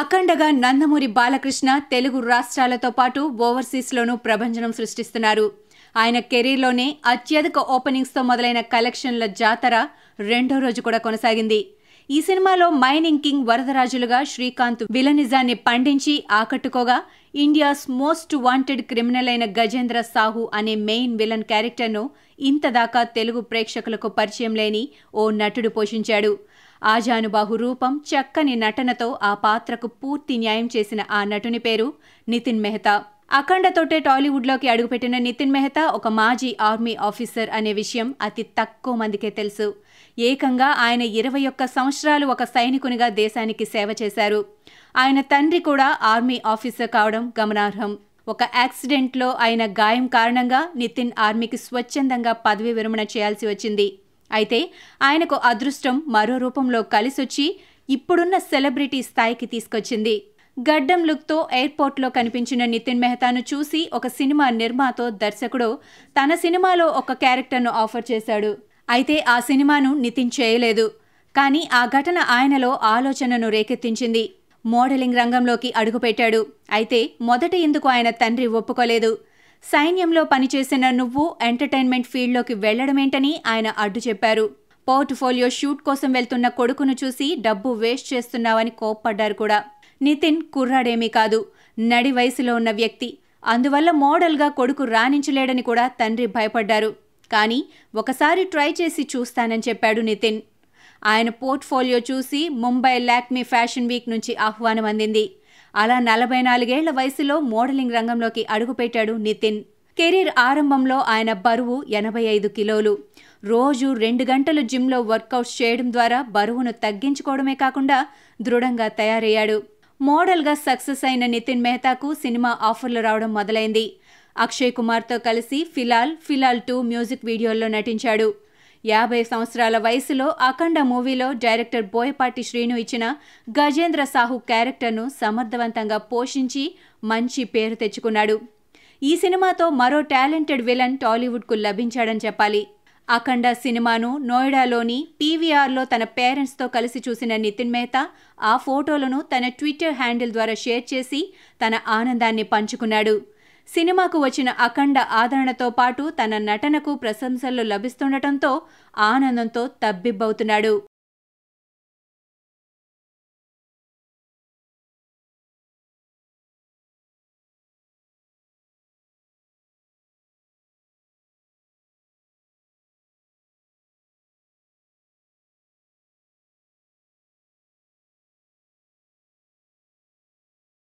అఖండగా నందమూరి బాలకృష్ణ తెలుగు రాష్ట్రాలతో పాటు ఓవర్సీస్లోనూ ప్రభంజనం సృష్టిస్తున్నారు ఆయన కెరీర్లోనే అత్యధిక ఓపెనింగ్స్తో మొదలైన కలెక్షన్ల జాతర రెండో రోజు కూడా కొనసాగింది ఈ సినిమాలో మైనింగ్ కింగ్ వరదరాజులుగా శ్రీకాంత్ విలనిజాన్ని పండించి ఆకట్టుకోగా ఇండియాస్ మోస్ట్ వాంటెడ్ క్రిమినల్ అయిన గజేంద్ర సాహు అనే మెయిన్ విలన్ క్యారెక్టర్ను ఇంతదాకా తెలుగు ప్రేక్షకులకు పరిచయం లేని ఓ నటుడు పోషించాడు ఆజానుబాహు రూపం చక్కని నటనతో ఆ పాత్రకు పూర్తి న్యాయం చేసిన ఆ నటుని పేరు నితిన్ మెహతా అఖండతోటే టాలీవుడ్లోకి అడుగుపెట్టిన నితిన్ మెహతా ఒక మాజీ ఆర్మీ ఆఫీసర్ అనే విషయం అతి తక్కువ మందికే తెలుసు ఏకంగా ఆయన ఇరవై ఒక్క సంవత్సరాలు ఒక సైనికునిగా దేశానికి సేవ చేశారు ఆయన తండ్రి కూడా ఆర్మీ ఆఫీసర్ కావడం గమనార్హం ఒక యాక్సిడెంట్లో ఆయన గాయం కారణంగా నితిన్ ఆర్మీకి స్వచ్ఛందంగా పదవి విరమణ చేయాల్సి వచ్చింది అయితే ఆయనకు అదృష్టం మరో రూపంలో కలిసొచ్చి ఇప్పుడున్న సెలబ్రిటీ స్థాయికి తీసుకొచ్చింది గడ్డం లుక్తో ఎయిర్పోర్ట్లో కనిపించిన నితిన్ మెహతాను చూసి ఒక సినిమా నిర్మాతో దర్శకుడు తన సినిమాలో ఒక క్యారెక్టర్ను ఆఫర్ చేశాడు అయితే ఆ సినిమాను నితిన్ చేయలేదు కానీ ఆ ఘటన ఆయనలో ఆలోచనను రేకెత్తించింది మోడలింగ్ రంగంలోకి అడుగుపెట్టాడు అయితే మొదట ఎందుకు ఆయన తండ్రి ఒప్పుకోలేదు సైన్యంలో పనిచేసిన నువ్వు ఎంటర్టైన్మెంట్ ఫీల్డ్లోకి వెళ్లడమేంటని ఆయన అడ్డు చెప్పారు పోర్ట్ఫోలియో షూట్ కోసం వెళ్తున్న కొడుకును చూసి డబ్బు వేస్ట్ చేస్తున్నావని కోప్పడ్డారు కూడా నితిన్ కుర్రాడేమీ కాదు నడి వయసులో ఉన్న వ్యక్తి అందువల్ల మోడల్గా కొడుకు రాణించలేడని కూడా తండ్రి భయపడ్డారు కానీ ఒకసారి ట్రై చేసి చూస్తానని చెప్పాడు నితిన్ ఆయన పోర్ట్ఫోలియో చూసి ముంబై లాక్మీ ఫ్యాషన్ వీక్ నుంచి ఆహ్వానం అందింది అలా నలభై నాలుగేళ్ల వయసులో మోడలింగ్ రంగంలోకి అడుగుపెట్టాడు నితిన్ కెరీర్ ఆరంభంలో ఆయన బరువు ఎనభై ఐదు కిలోలు రోజు రెండు గంటలు జిమ్లో వర్కౌట్స్ చేయడం ద్వారా బరువును తగ్గించుకోవడమే కాకుండా దృఢంగా తయారయ్యాడు మోడల్గా సక్సెస్ అయిన నితిన్ మెహతాకు సినిమా ఆఫర్లు రావడం మొదలైంది అక్షయ్ కుమార్తో కలిసి ఫిలాల్ ఫిలాల్ టూ మ్యూజిక్ వీడియోల్లో నటించాడు యాభై సంవత్సరాల వయసులో అఖండ మూవీలో డైరెక్టర్ బోయపాటి శ్రీను ఇచ్చిన గజేంద్ర సాహు క్యారెక్టర్ను సమర్థవంతంగా పోషించి మంచి పేరు తెచ్చుకున్నాడు ఈ సినిమాతో మరో టాలెంటెడ్ విలన్ టాలీవుడ్కు లభించాడని చెప్పాలి అఖండ సినిమాను నోయిడాలోని పీవీఆర్లో తన పేరెంట్స్తో కలిసి చూసిన నితిన్ మెహతా ఆ ఫోటోలను తన ట్విట్టర్ హ్యాండిల్ ద్వారా షేర్ చేసి తన ఆనందాన్ని పంచుకున్నాడు సినిమాకు వచ్చిన అఖండ ఆదరణతో పాటు తన నటనకు ప్రశంసలు లభిస్తుండటంతో ఆనందంతో తబ్బిబ్బవుతున్నాడు